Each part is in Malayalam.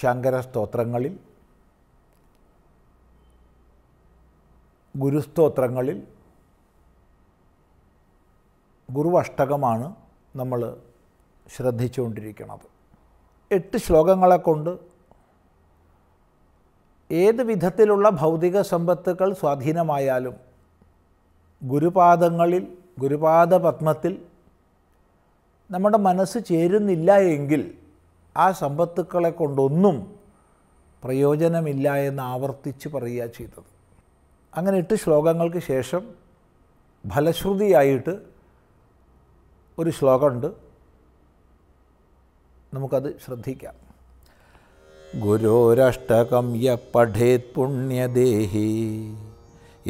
ശങ്കര സ്തോത്രങ്ങളിൽ ഗുരുസ്തോത്രങ്ങളിൽ ഗുരുവഷ്ടകമാണ് നമ്മൾ ശ്രദ്ധിച്ചുകൊണ്ടിരിക്കുന്നത് എട്ട് ശ്ലോകങ്ങളെ കൊണ്ട് ഏത് വിധത്തിലുള്ള ഭൗതിക സമ്പത്തുകൾ സ്വാധീനമായാലും ഗുരുപാദങ്ങളിൽ ഗുരുപാദപത്മത്തിൽ നമ്മുടെ മനസ്സ് ചേരുന്നില്ല എങ്കിൽ ആ സമ്പത്തുക്കളെ കൊണ്ടൊന്നും പ്രയോജനമില്ല എന്ന് ആവർത്തിച്ച് പറയുക ചെയ്തത് അങ്ങനെ എട്ട് ശ്ലോകങ്ങൾക്ക് ശേഷം ഫലശ്രുതിയായിട്ട് ഒരു ശ്ലോകമുണ്ട് നമുക്കത് ശ്രദ്ധിക്കാം ഗുരോരഷ്ടകം യ പഠേത് പുണ്യദേഹി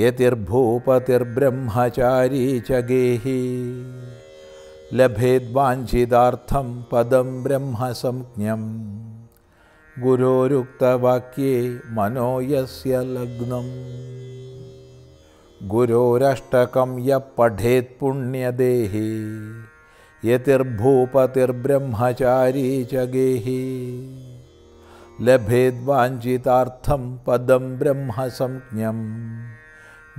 യതിർഭൂപതിർബ്രഹ്മചാരി ചഗേഹി लभेद्वाञ्छिदार्थं पदं ब्रह्मसंज्ञं गुरोरुक्तवाक्ये मनो यस्य लग्नम् गुरोरष्टकं यः पठेत् पुण्यदेहि यतिर्भूपतिर्ब्रह्मचारी च गेहि लभेद्वाञ्छितार्थं पदं ब्रह्मसंज्ञं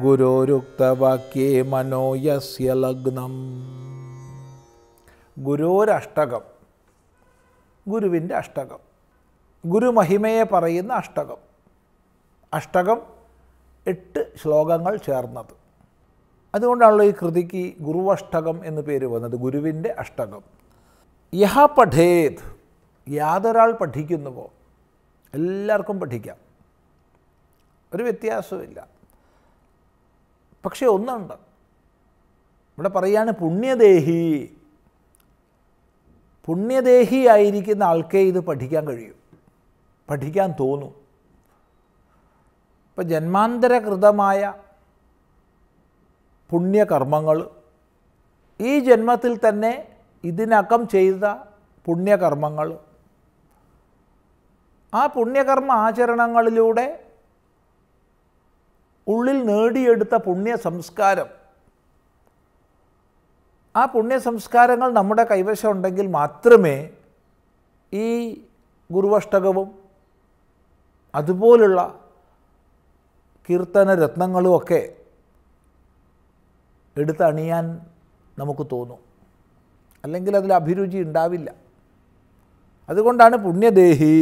गुरोरुक्तवाक्ये मनो यस्य लग्नम् ഗുരോരഷ്ടകം ഗുരുവിൻ്റെ അഷ്ടകം ഗുരുമഹിമയെ പറയുന്ന അഷ്ടകം അഷ്ടകം എട്ട് ശ്ലോകങ്ങൾ ചേർന്നത് അതുകൊണ്ടാണല്ലോ ഈ കൃതിക്ക് ഗുരുവഷ്ടകം എന്ന് പേര് വന്നത് ഗുരുവിൻ്റെ അഷ്ടകം യഹ പഠേത് യാതൊരാൾ പഠിക്കുന്നുവോ എല്ലാവർക്കും പഠിക്കാം ഒരു വ്യത്യാസമില്ല പക്ഷേ ഒന്നുണ്ട് ഇവിടെ പറയാണ് പുണ്യദേഹി പുണ്യദേഹിയായിരിക്കുന്ന ആൾക്കേ ഇത് പഠിക്കാൻ കഴിയും പഠിക്കാൻ തോന്നും ഇപ്പം ജന്മാന്തരകൃതമായ പുണ്യകർമ്മങ്ങൾ ഈ ജന്മത്തിൽ തന്നെ ഇതിനകം ചെയ്ത പുണ്യകർമ്മങ്ങൾ ആ പുണ്യകർമ്മ ആചരണങ്ങളിലൂടെ ഉള്ളിൽ നേടിയെടുത്ത പുണ്യ സംസ്കാരം ആ പുണ്യ സംസ്കാരങ്ങൾ നമ്മുടെ കൈവശം ഉണ്ടെങ്കിൽ മാത്രമേ ഈ ഗുരുവഷ്ടകവും അതുപോലുള്ള കീർത്തന രത്നങ്ങളുമൊക്കെ എടുത്തണിയാൻ നമുക്ക് തോന്നും അല്ലെങ്കിൽ അതിൽ അഭിരുചി ഉണ്ടാവില്ല അതുകൊണ്ടാണ് പുണ്യദേഹി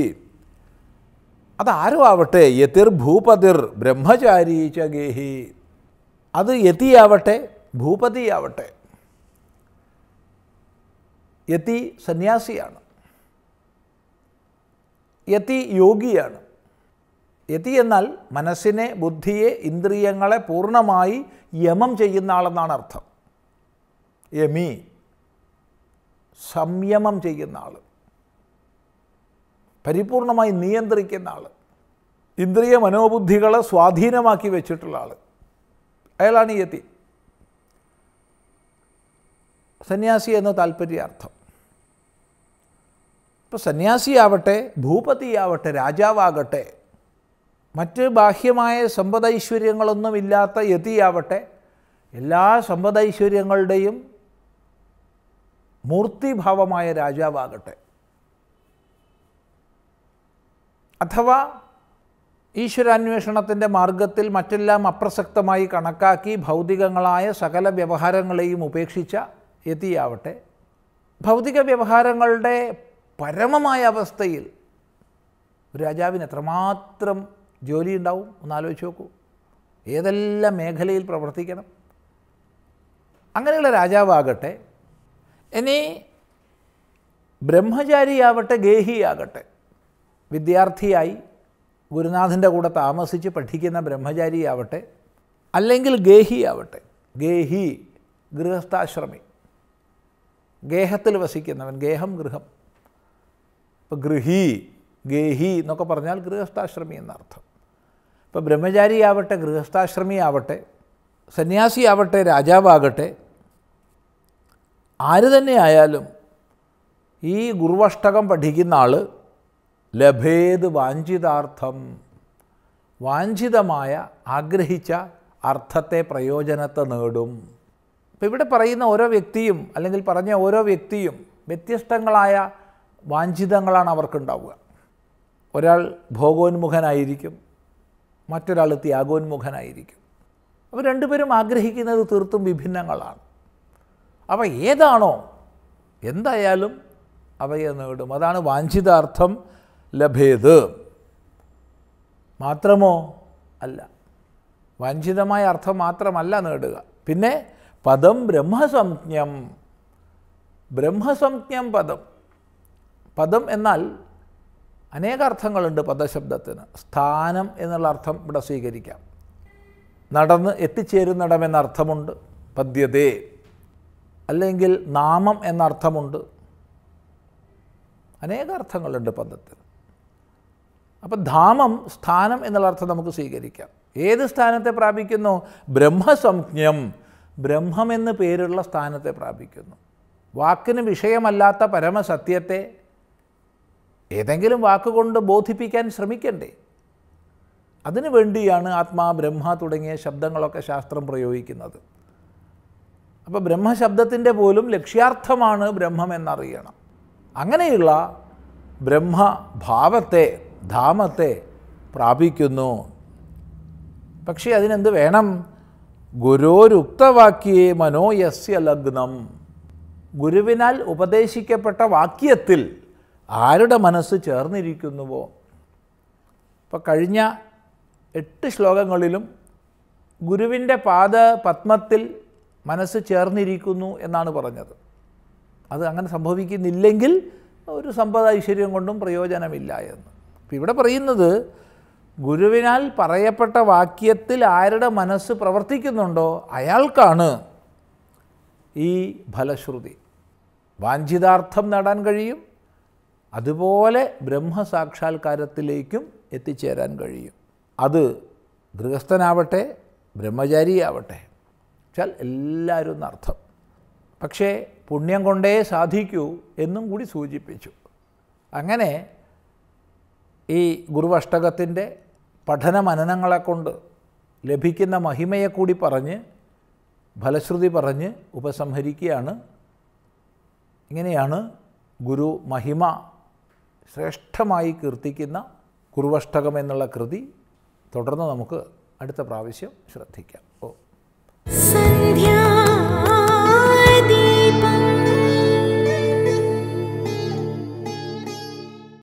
അതാരും ആവട്ടെ യതിർ ഭൂപതിർ ബ്രഹ്മചാരി ച അത് യതിയാവട്ടെ ഭൂപതിയാവട്ടെ യതി സന്യാസിയാണ് യതി യോഗിയാണ് യതി എന്നാൽ മനസ്സിനെ ബുദ്ധിയെ ഇന്ദ്രിയങ്ങളെ പൂർണ്ണമായി യമം ചെയ്യുന്ന ആളെന്നാണ് അർത്ഥം യമി സംയമം ചെയ്യുന്ന ആൾ പരിപൂർണമായി നിയന്ത്രിക്കുന്ന ആൾ ഇന്ദ്രിയ മനോബുദ്ധികളെ സ്വാധീനമാക്കി വെച്ചിട്ടുള്ള ആൾ അയാളാണ് യതി സന്യാസി എന്ന താല്പര്യാർത്ഥം ഇപ്പോൾ സന്യാസിയാവട്ടെ ഭൂപതിയാവട്ടെ രാജാവാകട്ടെ മറ്റ് ബാഹ്യമായ സമ്പദൈശ്വര്യങ്ങളൊന്നുമില്ലാത്ത യതിയാവട്ടെ എല്ലാ സമ്പദൈശ്വര്യങ്ങളുടെയും മൂർത്തിഭാവമായ രാജാവാകട്ടെ അഥവാ ഈശ്വരാന്വേഷണത്തിൻ്റെ മാർഗത്തിൽ മറ്റെല്ലാം അപ്രസക്തമായി കണക്കാക്കി ഭൗതികങ്ങളായ സകല വ്യവഹാരങ്ങളെയും ഉപേക്ഷിച്ച യതിയാവട്ടെ ഭൗതിക വ്യവഹാരങ്ങളുടെ പരമമായ അവസ്ഥയിൽ ഒരു രാജാവിന് എത്രമാത്രം ജോലി ഉണ്ടാവും ഒന്നാലോചിച്ച് നോക്കൂ ഏതെല്ലാം മേഖലയിൽ പ്രവർത്തിക്കണം അങ്ങനെയുള്ള രാജാവാകട്ടെ ഇനി ബ്രഹ്മചാരിയാവട്ടെ ഗേഹിയാകട്ടെ വിദ്യാർത്ഥിയായി ഗുരുനാഥൻ്റെ കൂടെ താമസിച്ച് പഠിക്കുന്ന ബ്രഹ്മചാരിയാവട്ടെ അല്ലെങ്കിൽ ഗേഹിയാവട്ടെ ഗേഹി ഗൃഹസ്ഥാശ്രമി ഗേഹത്തിൽ വസിക്കുന്നവൻ ഗേഹം ഗൃഹം ഇപ്പോൾ ഗൃഹി ഗേഹി എന്നൊക്കെ പറഞ്ഞാൽ ഗൃഹസ്ഥാശ്രമി എന്നർത്ഥം ഇപ്പോൾ ബ്രഹ്മചാരിയാവട്ടെ ഗൃഹസ്ഥാശ്രമിയാവട്ടെ സന്യാസിയാവട്ടെ രാജാവാകട്ടെ ആര് തന്നെ ആയാലും ഈ ഗുർവഷ്ടകം പഠിക്കുന്ന ആൾ ലഭേത് വാഞ്ചിതാർത്ഥം വാഞ്ചിതമായ ആഗ്രഹിച്ച അർത്ഥത്തെ പ്രയോജനത്തെ നേടും ഇപ്പോൾ ഇവിടെ പറയുന്ന ഓരോ വ്യക്തിയും അല്ലെങ്കിൽ പറഞ്ഞ ഓരോ വ്യക്തിയും വ്യത്യസ്തങ്ങളായ വാഞ്ചിതങ്ങളാണ് അവർക്കുണ്ടാവുക ഒരാൾ ഭോഗോന്മുഖനായിരിക്കും മറ്റൊരാൾ ത്യാഗോന്മുഖനായിരിക്കും അവർ രണ്ടുപേരും ആഗ്രഹിക്കുന്നത് തീർത്തും വിഭിന്നങ്ങളാണ് അവ ഏതാണോ എന്തായാലും അവയെ നേടും അതാണ് വാഞ്ചിതാർത്ഥം ലഭേത് മാത്രമോ അല്ല വാഞ്ചിതമായ അർത്ഥം മാത്രമല്ല നേടുക പിന്നെ പദം ബ്രഹ്മസംജ്ഞം ബ്രഹ്മസംജ്ഞം പദം പദം എന്നാൽ അർത്ഥങ്ങളുണ്ട് പദശബ്ദത്തിന് സ്ഥാനം എന്നുള്ള അർത്ഥം ഇവിടെ സ്വീകരിക്കാം നടന്ന് എത്തിച്ചേരുന്നിടം എന്ന അർത്ഥമുണ്ട് പദ്യതേ അല്ലെങ്കിൽ നാമം എന്ന അർത്ഥമുണ്ട് അർത്ഥങ്ങളുണ്ട് പദത്തിൽ അപ്പം ധാമം സ്ഥാനം എന്നുള്ള അർത്ഥം നമുക്ക് സ്വീകരിക്കാം ഏത് സ്ഥാനത്തെ പ്രാപിക്കുന്നു ബ്രഹ്മസംജ്ഞം ബ്രഹ്മം എന്ന് പേരുള്ള സ്ഥാനത്തെ പ്രാപിക്കുന്നു വാക്കിന് വിഷയമല്ലാത്ത പരമസത്യത്തെ ഏതെങ്കിലും വാക്കുകൊണ്ട് ബോധിപ്പിക്കാൻ ശ്രമിക്കണ്ടേ അതിനു വേണ്ടിയാണ് ആത്മാ ബ്രഹ്മ തുടങ്ങിയ ശബ്ദങ്ങളൊക്കെ ശാസ്ത്രം പ്രയോഗിക്കുന്നത് അപ്പോൾ ബ്രഹ്മശബ്ദത്തിൻ്റെ പോലും ലക്ഷ്യാർത്ഥമാണ് ബ്രഹ്മം എന്നറിയണം അങ്ങനെയുള്ള ബ്രഹ്മഭാവത്തെ ധാമത്തെ പ്രാപിക്കുന്നു പക്ഷേ അതിനെന്ത് വേണം ഗുരോരുക്തവാക്യെ മനോയസ്യ ലഗ്നം ഗുരുവിനാൽ ഉപദേശിക്കപ്പെട്ട വാക്യത്തിൽ ആരുടെ മനസ്സ് ചേർന്നിരിക്കുന്നുവോ ഇപ്പം കഴിഞ്ഞ എട്ട് ശ്ലോകങ്ങളിലും ഗുരുവിൻ്റെ പാദ പത്മത്തിൽ മനസ്സ് ചേർന്നിരിക്കുന്നു എന്നാണ് പറഞ്ഞത് അത് അങ്ങനെ സംഭവിക്കുന്നില്ലെങ്കിൽ ഒരു സമ്പദ ഐശ്വര്യം കൊണ്ടും പ്രയോജനമില്ല എന്ന് അപ്പം ഇവിടെ പറയുന്നത് ഗുരുവിനാൽ പറയപ്പെട്ട വാക്യത്തിൽ ആരുടെ മനസ്സ് പ്രവർത്തിക്കുന്നുണ്ടോ അയാൾക്കാണ് ഈ ഫലശ്രുതി വാഞ്ചിതാർത്ഥം നേടാൻ കഴിയും അതുപോലെ ബ്രഹ്മസാക്ഷാത്കാരത്തിലേക്കും എത്തിച്ചേരാൻ കഴിയും അത് ഗൃഹസ്ഥനാവട്ടെ ബ്രഹ്മചാരിയാവട്ടെ വെച്ചാൽ എല്ലാവരും അർത്ഥം പക്ഷേ പുണ്യം കൊണ്ടേ സാധിക്കൂ എന്നും കൂടി സൂചിപ്പിച്ചു അങ്ങനെ ഈ ഗുരുവഷ്ടകത്തിൻ്റെ പഠന മനനങ്ങളെ കൊണ്ട് ലഭിക്കുന്ന മഹിമയെ കൂടി പറഞ്ഞ് ഫലശ്രുതി പറഞ്ഞ് ഉപസംഹരിക്കുകയാണ് ഇങ്ങനെയാണ് ഗുരു മഹിമ ശ്രേഷ്ഠമായി കീർത്തിക്കുന്ന കുറുവഷ്ടകം എന്നുള്ള കൃതി തുടർന്ന് നമുക്ക് അടുത്ത പ്രാവശ്യം ശ്രദ്ധിക്കാം ഓ